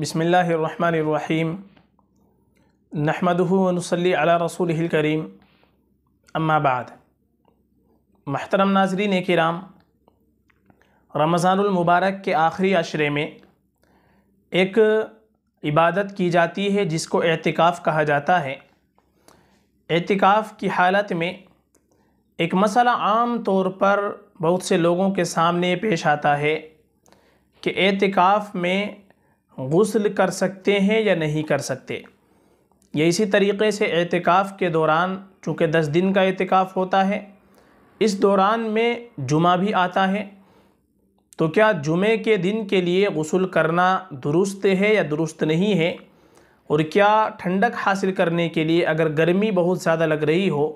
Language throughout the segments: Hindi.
बिसमीम नहमदनसली अला रसूल करीम अम्माबाद महतरम नाजरीन कराम रमज़ानमबारक के आखिरी अशरे में एक इबादत की जाती है जिसको एहतिकाफ़ कहा जाता है एहतिकाफ़ की हालत में एक मसला आम तौर पर बहुत से लोगों के सामने पेश आता है कि एहतिकाफ़ में गसल कर सकते हैं या नहीं कर सकते ये इसी तरीके से एहतिकाफ़ के दौरान चूँकि दस दिन का एहतिकाफ़ होता है इस दौरान में जुमा भी आता है तो क्या जुमे के दिन के लिए गसल करना दुरुस्त है या दुरुस्त नहीं है और क्या ठंडक हासिल करने के लिए अगर गर्मी बहुत ज़्यादा लग रही हो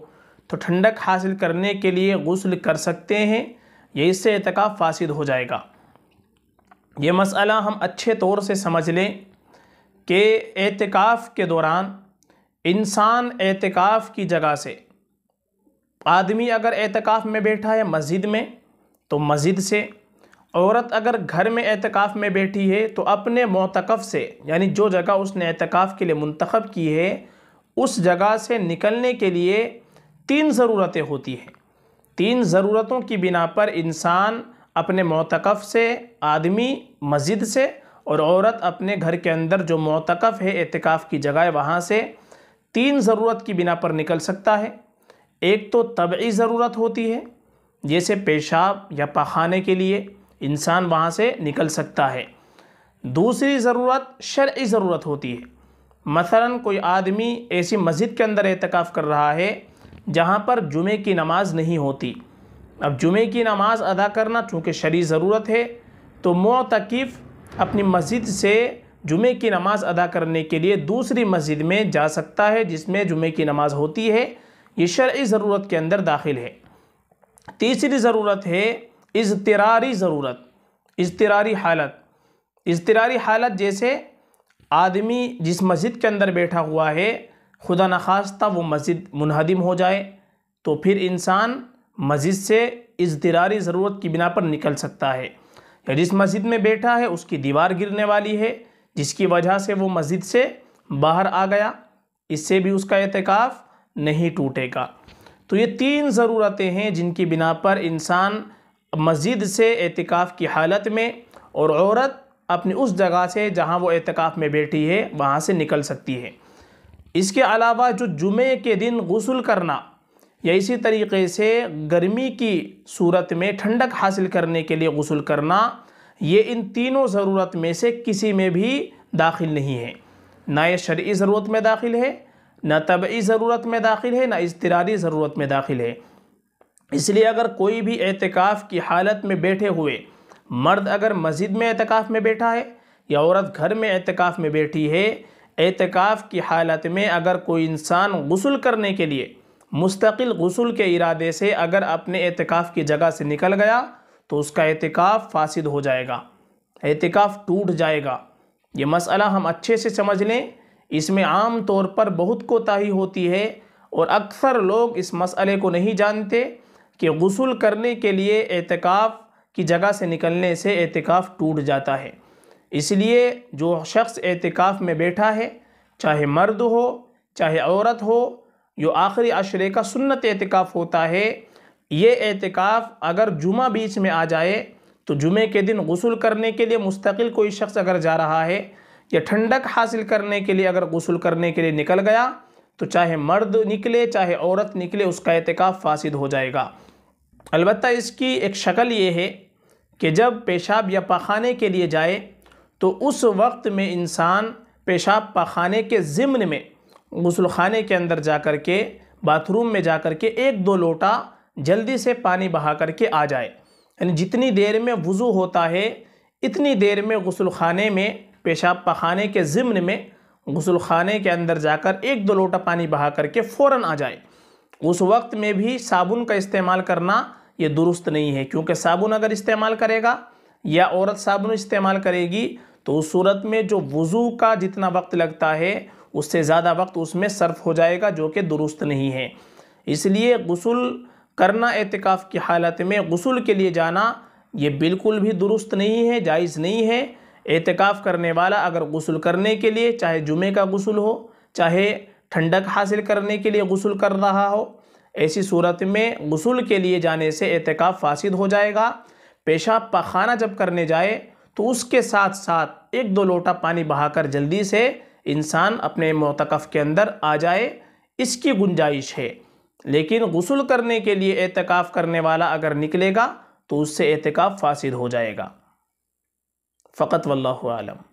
तो ठंडक हासिल करने के लिए गसल कर सकते हैं या इससे एहतिकाफ़ फासिद हो जाएगा ये मसला हम अच्छे तौर से समझ लें कि एहतिकाफ़ के दौरान इंसान एहतिकाफ़ की जगह से आदमी अगर एहतिकाफ़ में बैठा है मस्जिद में तो मस्जिद से औरत अगर घर में एतकाफ़ में बैठी है तो अपने मोतकफ़ से यानी जो जगह उसने एहतिकाफ़ के लिए मंतखब की है उस जगह से निकलने के लिए तीन ज़रूरतें होती हैं तीन ज़रूरतों की बिना पर इंसान अपने मोतकफ़ से आदमी मस्जिद से और औरत अपने घर के अंदर जो मोतकफ़ है एहतिकाफ़ की जगह वहाँ से तीन ज़रूरत की बिना पर निकल सकता है एक तो तबी ज़रूरत होती है जैसे पेशाब या पखाने के लिए इंसान वहाँ से निकल सकता है दूसरी ज़रूरत शर्य ज़रूरत होती है मसला कोई आदमी ऐसी मस्जिद के अंदर एहतिकाफ़ कर रहा है जहाँ पर जुमे की नमाज़ नहीं होती अब जुमे की नमाज़ अदा करना चूँकि शरी ज़रूरत है तो मोतकफ़ अपनी मस्जिद से जुमे की नमाज़ अदा करने के लिए दूसरी मस्जिद में जा सकता है जिसमें जुमे की नमाज़ होती है ये शर्य ज़रूरत के अंदर दाखिल है तीसरी ज़रूरत है इजतरारी ज़रूरत इजतरारी हालत इजतरारी हालत जैसे आदमी जिस मस्जिद के अंदर बैठा हुआ है खुदा नखास्ता वो मस्जिद मुनहदम हो जाए तो फिर इंसान मस्जिद से इजतरारी ज़रूरत की बिना पर निकल सकता है या जिस मस्जिद में बैठा है उसकी दीवार गिरने वाली है जिसकी वजह से वो मस्जिद से बाहर आ गया इससे भी उसका एहतिकाफ़ नहीं टूटेगा तो ये तीन ज़रूरतें हैं जिनकी बिना पर इंसान मस्जिद से एहतिकाफ़ की हालत में और औरत अपनी उस जगह से जहाँ वो एहतिकाफ़ में बैठी है वहाँ से निकल सकती है इसके अलावा जो जुमे के दिन गसल करना या इसी तरीके से गर्मी की सूरत में ठंडक हासिल करने के लिए गसल करना ये इन तीनों ज़रूरत में से किसी में भी दाखिल नहीं है ना ये शर्य ज़रूरत में दाखिल है ना तबी ज़रूरत में दाखिल है ना इसतरारी ज़रूरत में दाखिल है इसलिए अगर कोई भी एहतिकाफ़ की हालत में बैठे हुए मर्द अगर मस्जिद में एहतिकाफ़ में बैठा है या औरत घर में एहतिकाफ़ में बैठी है एहतिकाफ़ की हालत में अगर कोई इंसान गसल करने के लिए मुस्तकिल गसल के इरादे से अगर अपने एतकाफ़ की जगह से निकल गया तो उसका एतकाफ़ फासिद हो जाएगा एहतिकाफ़ टूट जाएगा ये मसला हम अच्छे से समझ लें इसमें आम तौर पर बहुत कोताही होती है और अक्सर लोग इस मसले को नहीं जानते कि गसल करने के लिए एहतिकाफ की जगह से निकलने से एहतिकाफ टूट जाता है इसलिए जो शख्स एहतिकाफ में बैठा है चाहे मर्द हो चाहे औरत हो जो आखिरी अशरे का सुन्नत एहतिकाफ़ होता है ये एहतिकाफ़ अगर जुमा बीच में आ जाए तो जुमे के दिन गसल करने के लिए मुस्तकिल कोई शख्स अगर जा रहा है या ठंडक हासिल करने के लिए अगर गसल करने के लिए निकल गया तो चाहे मर्द निकले चाहे औरत निकले उसका एहतिकाफ़ फासद हो जाएगा अलबत् इसकी एक शक्ल ये है कि जब पेशाब या पखाने के लिए जाए तो उस वक्त में इंसान पेशाब पखाने के ज़िम्न में गसलखाने के अंदर जा कर के बाथरूम में जा कर के एक दो लोटा जल्दी से पानी बहा कर के आ जाए यानी जितनी देर में वज़ू होता है इतनी देर में गसलखाने में पेशाब पखाने के ज़िम्न में गसलखाने के अंदर जाकर एक दो लोटा पानी बहा करके फ़ौर आ जाए उस वक्त में भी साबुन का इस्तेमाल करना ये दुरुस्त नहीं है क्योंकि साबुन अगर इस्तेमाल करेगा या औरत साबुन इस्तेमाल करेगी तो उस सूरत में जो वज़ू का जितना वक्त लगता है उससे ज़्यादा वक्त उसमें सर्फ हो जाएगा जो कि दुरुस्त नहीं है इसलिए गसल करना एहतिकाफ़ की हालत में गसल के लिए जाना ये बिल्कुल भी दुरुस्त नहीं है जायज़ नहीं है एहतिकाफ़ करने वाला अगर गसल करने के लिए चाहे जुमे का गसल हो चाहे ठंडक हासिल करने के लिए गसल कर रहा हो ऐसी सूरत में गसल के लिए जाने से एहतिकाफ़ फासिद हो जाएगा पेशाब पखाना जब करने जाए तो उसके साथ साथ एक दो लोटा पानी बहाकर जल्दी से इंसान अपने मोतकफ़ के अंदर आ जाए इसकी गुंजाइश है लेकिन गसल करने के लिए एहतिकाफ़ करने वाला अगर निकलेगा तो उससे एहतिकाफ़ फासिद हो जाएगा फ़कत वल्लम